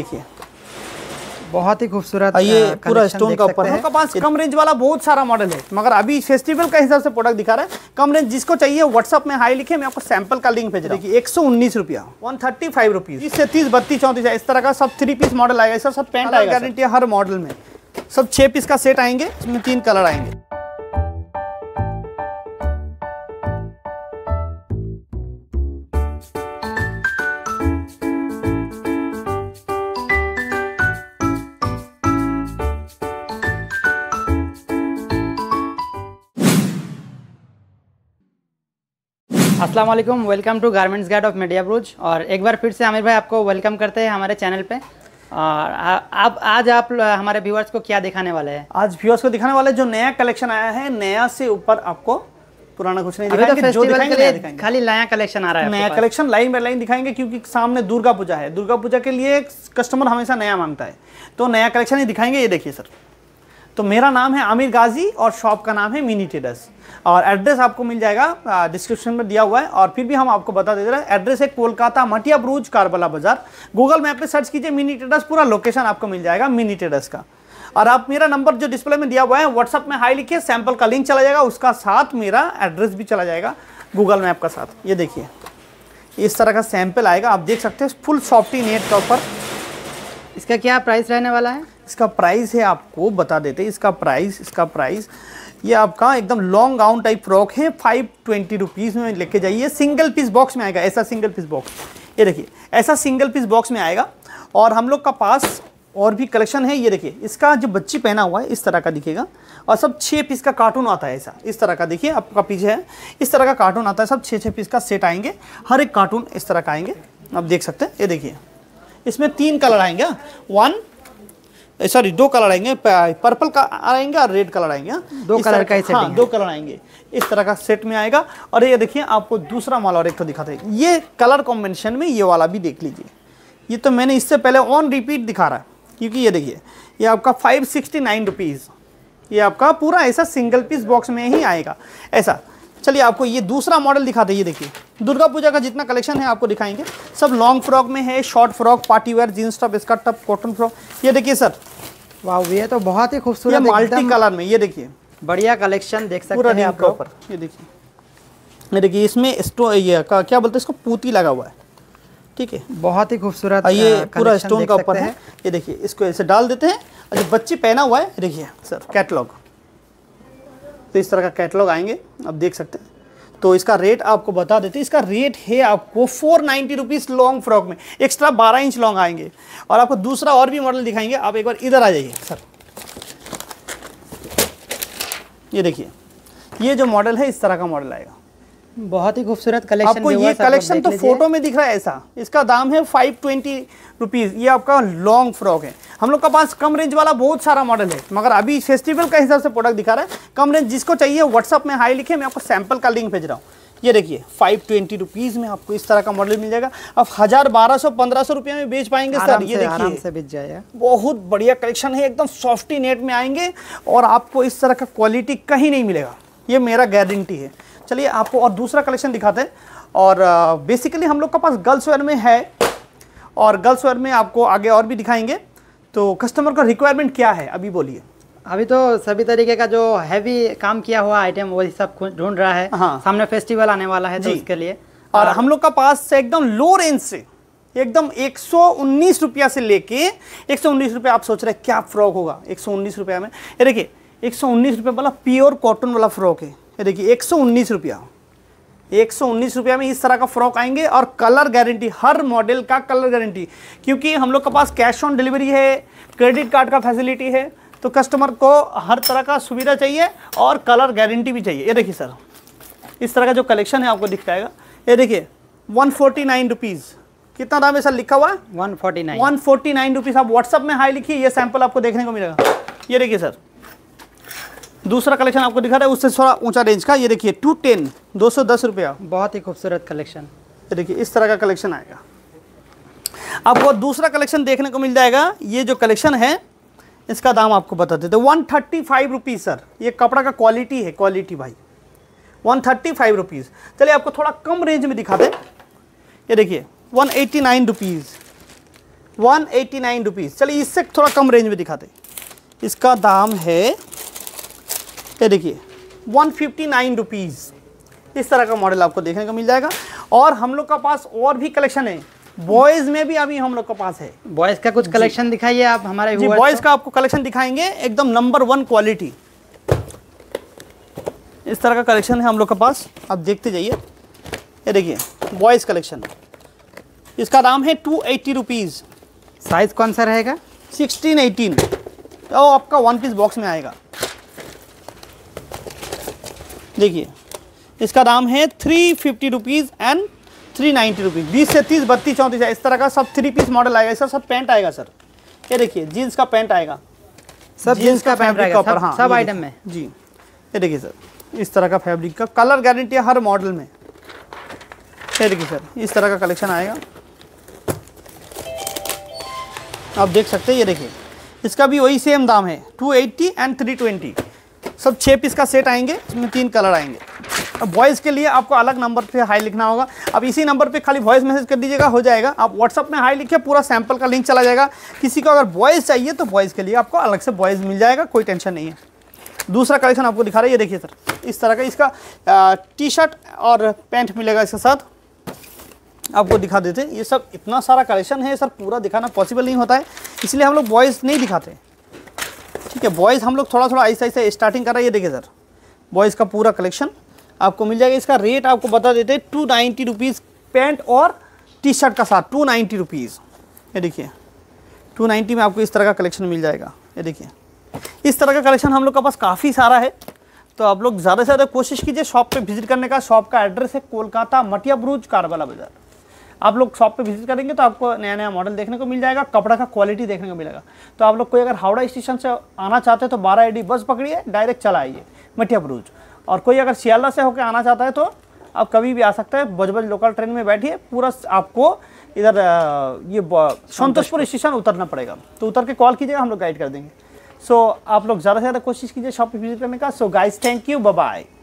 देखिए बहुत ही खूबसूरत हाँ, ये पूरा स्टोन का ऊपर है पास कम रेंज वाला बहुत सारा मॉडल है मगर अभी फेस्टिवल के हिसाब से प्रोडक्ट दिखा रहा है कम रेंज जिसको चाहिए व्हाट्सअप में हाई लिखे मैं आपको सैंपल का लिंक भेज रहा हूँ एक सौ उन्नीस रुपया वन थर्टी फाइव रुपीज इससे तीस बत्तीस चौंतीस इस तरह का सब थ्री पीस मॉडल आएगा सर सब पेंट आएगा गारंटी हर मॉडल में सब छह पीस का सेट आएंगे इसमें तीन कलर आएंगे वालेकुम welcome to garments guard of Metiabruz और एक बार फिर से आमिर भाई आपको वेलकम करते हैं हमारे चैनल पे और आप आज आप हमारे व्यूअर्स को क्या दिखाने वाले हैं आज व्यूअर्स को दिखाने वाले जो नया कलेक्शन आया है नया से ऊपर आपको पुराना कुछ नहीं तो दिखाएंगे तो जो दिखाएंगे, दिखाएंगे खाली नया कलेक्शन आ रहा है नया कलेक्शन लाइन बाय लाइन दिखाएंगे क्योंकि सामने दुर्गा पूजा है दुर्गा पूजा के लिए कस्टमर हमेशा नया मांगता है तो नया कलेक्शन ही दिखाएंगे ये देखिए सर तो मेरा नाम है आमिर गाजी और शॉप का नाम है मिनी टेडर्स और एड्रेस आपको मिल जाएगा डिस्क्रिप्शन में दिया हुआ है और फिर भी हम आपको बता दे रहे हैं एड्रेस है कोलकाता मटिया ब्रूज कारबला बाजार गूगल मैप पे सर्च कीजिए मिनी टेडर्स पूरा लोकेशन आपको मिल जाएगा मिनी टेडर्स का और आप मेरा नंबर जो डिस्प्ले में दिया हुआ है व्हाट्सअप में हाई लिखिए सैंपल का लिंक चला जाएगा उसका साथ मेरा एड्रेस भी चला जाएगा गूगल मैप का साथ ये देखिए इस तरह का सैंपल आएगा आप देख सकते हैं फुल सॉफ्टी नेट का ऊपर इसका क्या प्राइस रहने वाला है इसका प्राइस है आपको बता देते इसका प्राइस इसका प्राइस ये आपका एकदम लॉन्ग गाउन टाइप फ्रॉक है फाइव ट्वेंटी रुपीज़ में लेके जाइए सिंगल पीस बॉक्स में आएगा ऐसा सिंगल पीस बॉक्स ये देखिए ऐसा सिंगल पीस बॉक्स में आएगा और हम लोग का पास और भी कलेक्शन है ये देखिए इसका जो बच्ची पहना हुआ है इस तरह का दिखेगा और सब छः पीस का कार्टून आता है ऐसा इस तरह का देखिए आपका पीछे है इस तरह का कार्टून आता है सब छः छः पीस का सेट आएंगे हर एक कार्टून इस तरह का आएंगे आप देख सकते हैं ये देखिए इसमें तीन कलर आएंगे वन सॉरी दो कलर आएंगे पर्पल का आएंगे और रेड कलर आएंगे दो कलर का हाँ, हाँ, दो कलर हाँ, आएंगे इस तरह का सेट में आएगा और ये देखिए आपको दूसरा माल और एक तो दिखाते हैं ये कलर कॉम्बिनेशन में ये वाला भी देख लीजिए ये तो मैंने इससे पहले ऑन रिपीट दिखा रहा है क्योंकि ये देखिए ये आपका फाइव सिक्सटी नाइन रुपीज़ ये आपका पूरा ऐसा सिंगल पीस बॉक्स में ही आएगा ऐसा चलिए आपको ये दूसरा मॉडल दिखाते दें ये देखिए दुर्गा पूजा का जितना कलेक्शन है आपको दिखाएंगे सब लॉन्ग फ्रॉक में है short frock party wear jeans top skirt top cotton frock ये देखिए सर वाह ये तो बहुत ही खूबसूरत मल्टी कलर में ये देखिए बढ़िया कलेक्शन देख सकते हैं आप प्रॉपर ये देखिए ये देखिए इसमें स्टोन ये क्या बोलते हैं इसको पूती लगा हुआ है ठीक है बहुत ही खूबसूरत ये पूरा स्टोन का ऊपर है ये देखिए इसको ऐसे डाल देते हैं और जो बच्चे पहना हुआ है देखिए सर कैटलॉग तो इस तरह का कैटलॉग आएंगे आप देख सकते हैं तो इसका रेट आपको बता देते इसका रेट है आपको four ninety rupees long frock में एक्स्ट्रा बारह इंच लॉन्ग आएंगे और आपको दूसरा और भी मॉडल दिखाएंगे आप एक बार इधर आ जाइए सर ये देखिए ये जो मॉडल है इस तरह का मॉडल आएगा बहुत ही खूबसूरत कलेक्शन आपको ये कलेक्शन तो फोटो में दिख रहा है ऐसा इसका दाम है फाइव ट्वेंटी रुपीज़ ये आपका लॉन्ग फ्रॉक है हम लोग का पास कम रेंज वाला बहुत सारा मॉडल है मगर अभी फेस्टिवल के हिसाब से प्रोडक्ट दिखा रहा है कम रेंज जिसको चाहिए व्हाट्सअप में हाई लिखे मैं आपको सैम्पल का लिंक भेज रहा हूँ ये देखिए फाइव ट्वेंटी रुपीज़ में आपको इस तरह का मॉडल मिल जाएगा अब हज़ार बारह सौ पंद्रह सौ रुपये में बेच पाएंगे सर ये देखिए से बेच जाएगा बहुत बढ़िया कलेक्शन है एकदम सॉफ्टी नेट में आएंगे और आपको इस तरह का क्वालिटी कहीं नहीं मिलेगा ये मेरा गारंटी है चलिए आपको और दूसरा कलेक्शन दिखाते हैं और बेसिकली हम लोग के पास गर्ल्स वेयर में है और गर्ल्स वेयर में आपको आगे और भी दिखाएंगे तो कस्टमर का रिक्वायरमेंट क्या है अभी बोलिए अभी तो सभी तरीके का जो हैवी काम किया हुआ आइटम वही सब ढूंढ रहा है हाँ। सामने फेस्टिवल आने वाला है तो इसके लिए और हम लोग का पास से एकदम लो रेंज से एकदम एक रुपया से लेके एक रुपया आप सोच रहे हैं क्या फ्रॉक होगा एक सौ में ये देखिए एक सौ वाला प्योर कॉटन वाला फ्रॉक है ये देखिए एक सौ उन्नीस रुपया एक सौ उन्नीस रुपया में इस तरह का फ्रॉक आएंगे और कलर गारंटी हर मॉडल का कलर गारंटी क्योंकि हम लोग के पास कैश ऑन डिलीवरी है क्रेडिट कार्ड का फैसिलिटी है तो कस्टमर को हर तरह का सुविधा चाहिए और कलर गारंटी भी चाहिए ये देखिए सर इस तरह का जो कलेक्शन है आपको दिख जाएगा ये देखिए वन फोर्टी नाइन रुपीज़ कितना दाम है सर लिखा हुआ है one forty nine one forty nine rupees आप व्हाट्सअप में हाई लिखिए ये सैम्पल आपको देखने को मिलेगा ये देखिए सर दूसरा कलेक्शन आपको दिखा रहा है उससे थोड़ा ऊंचा रेंज का ये देखिए टू टेन दो सौ दस रुपया बहुत ही खूबसूरत कलेक्शन देखिए इस तरह का कलेक्शन आएगा आपको दूसरा कलेक्शन देखने को मिल जाएगा ये जो कलेक्शन है इसका दाम आपको बता देते one thirty five rupees sir ये कपड़ा का क्वालिटी है क्वालिटी भाई वन थर्टी फाइव रुपीज़ चलिए आपको थोड़ा कम रेंज में दिखा दें ये देखिए one eighty nine rupees one eighty nine rupees चलिए इससे थोड़ा कम रेंज में दिखा दें इसका दाम है ये देखिए वन फिफ्टी नाइन रुपीज़ इस तरह का मॉडल आपको देखने को मिल जाएगा और हम लोग का पास और भी कलेक्शन है बॉयज में भी अभी हम लोग के पास है बॉयज का कुछ कलेक्शन दिखाइए आप हमारे जी बॉयज का आपको कलेक्शन दिखाएंगे एकदम नंबर वन क्वालिटी इस तरह का कलेक्शन है हम लोग के पास आप देखते जाइए ये देखिए बॉयज कलेक्शन इसका दाम है टू एट्टी रुपीज़ साइज़ कौन सा रहेगा सिक्सटीन एटीन तो आपका वन पीस बॉक्स में आएगा देखिए इसका दाम है three fifty rupees and three ninety rupees बीस से तीस बत्तीस चौंतीस है इस तरह का सब थ्री पीस मॉडल आएगा इसका सब पैंट आएगा सर ये देखिए जीन्स का पैंट आएगा सब जीन्स का फैब्रिक का सब, हाँ, सब आइटम में जी ये देखिए सर इस तरह का फैब्रिक का कलर गारंटी है हर मॉडल में ये देखिए सर इस तरह का कलेक्शन आएगा आप देख सकते हैं ये देखिए इसका भी वही सेम दाम है two eighty and three twenty सब छः पीस का सेट आएंगे इसमें तीन कलर आएंगे वॉइस के लिए आपको अलग नंबर पे हाई लिखना होगा अब इसी नंबर पे खाली वॉइस मैसेज कर दीजिएगा हो जाएगा आप व्हाट्सअप में हाई लिखिए पूरा सैंपल का लिंक चला जाएगा किसी को अगर वॉइस चाहिए तो वॉइस के लिए आपको अलग से वॉइस मिल जाएगा कोई टेंशन नहीं है दूसरा कलेक्शन आपको दिखा रहा है ये देखिए सर इस तरह का इसका टी शर्ट और पैंट मिलेगा इसके साथ आपको दिखा देते ये सब इतना सारा कलेक्शन है सर पूरा दिखाना पॉसिबल नहीं होता है इसलिए हम लोग बॉयज़ नहीं दिखाते ठीक है बॉयज़ हम लोग थोड़ा थोड़ा ऐसे ऐसे स्टार्टिंग कर रहे हैं ये देखिए सर बॉयज़ का पूरा कलेक्शन आपको मिल जाएगा इसका रेट आपको बता देते हैं टू नाइन्टी रुपीज़ पैंट और टी शर्ट का साथ टू नाइन्टी रुपीज़ ये देखिए टू नाइन्टी में आपको इस तरह का कलेक्शन मिल जाएगा ये देखिए इस तरह का कलेक्शन हम लोग का पास काफ़ी सारा है तो आप लोग ज़्यादा से ज़्यादा कोशिश कीजिए शॉप पे विजिट करने का शॉप का एड्रेस है कोलकाता मटिया ब्रूज कारवाला बाज़ार आप लोग शॉप पे विजिट करेंगे तो आपको नया नया मॉडल देखने को मिल जाएगा कपड़ा का क्वालिटी देखने को मिलेगा तो आप लोग कोई अगर हावड़ा स्टेशन से आना चाहते हैं तो बारह एडी बस पकड़िए डायरेक्ट चला आइए मटिया ब्रूज और कोई अगर सियाला से होकर आना चाहता है तो आप कभी भी आ सकते हैं बजबज लोकल ट्रेन में बैठिए पूरा आपको इधर ये संतोषपुर स्टेशन उतरना पड़ेगा तो उतर के कॉल कीजिएगा हम लोग गाइड कर देंगे सो so, आप लोग ज़्यादा से ज़्यादा कोशिश कीजिए शॉप पर विजिट करने का so guys thank you bye